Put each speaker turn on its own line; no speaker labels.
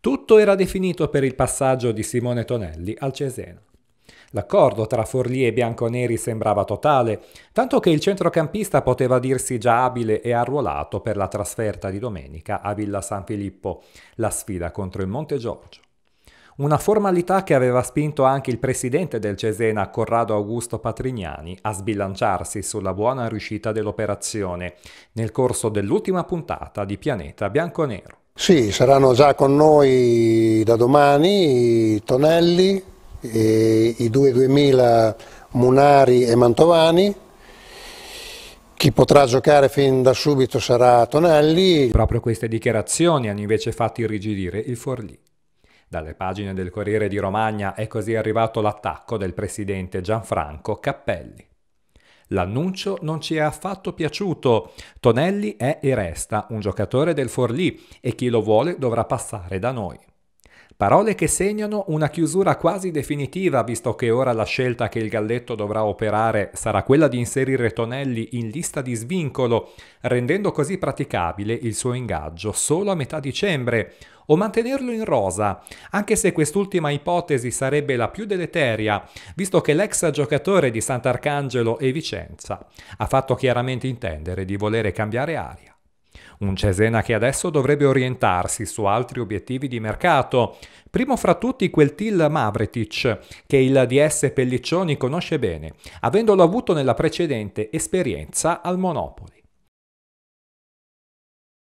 Tutto era definito per il passaggio di Simone Tonelli al Cesena. L'accordo tra Forlì e Bianconeri sembrava totale, tanto che il centrocampista poteva dirsi già abile e arruolato per la trasferta di domenica a Villa San Filippo, la sfida contro il Monte Giorgio. Una formalità che aveva spinto anche il presidente del Cesena, Corrado Augusto Patrignani, a sbilanciarsi sulla buona riuscita dell'operazione nel corso dell'ultima puntata di Pianeta Bianconero.
Sì, saranno già con noi da domani i Tonelli, i 2-2000 Munari e Mantovani. Chi potrà giocare fin da subito sarà Tonelli. Proprio queste dichiarazioni
hanno invece fatto irrigidire il Forlì. Dalle pagine del Corriere di Romagna è così arrivato l'attacco del presidente Gianfranco Cappelli. L'annuncio non ci è affatto piaciuto. Tonelli è e resta un giocatore del Forlì e chi lo vuole dovrà passare da noi. Parole che segnano una chiusura quasi definitiva, visto che ora la scelta che il Galletto dovrà operare sarà quella di inserire Tonelli in lista di svincolo, rendendo così praticabile il suo ingaggio solo a metà dicembre, o mantenerlo in rosa, anche se quest'ultima ipotesi sarebbe la più deleteria, visto che l'ex giocatore di Sant'Arcangelo e Vicenza ha fatto chiaramente intendere di volere cambiare aria. Un Cesena che adesso dovrebbe orientarsi su altri obiettivi di mercato, primo fra tutti quel Till Mavretic che il DS Pelliccioni conosce bene, avendolo avuto nella precedente esperienza al Monopoli.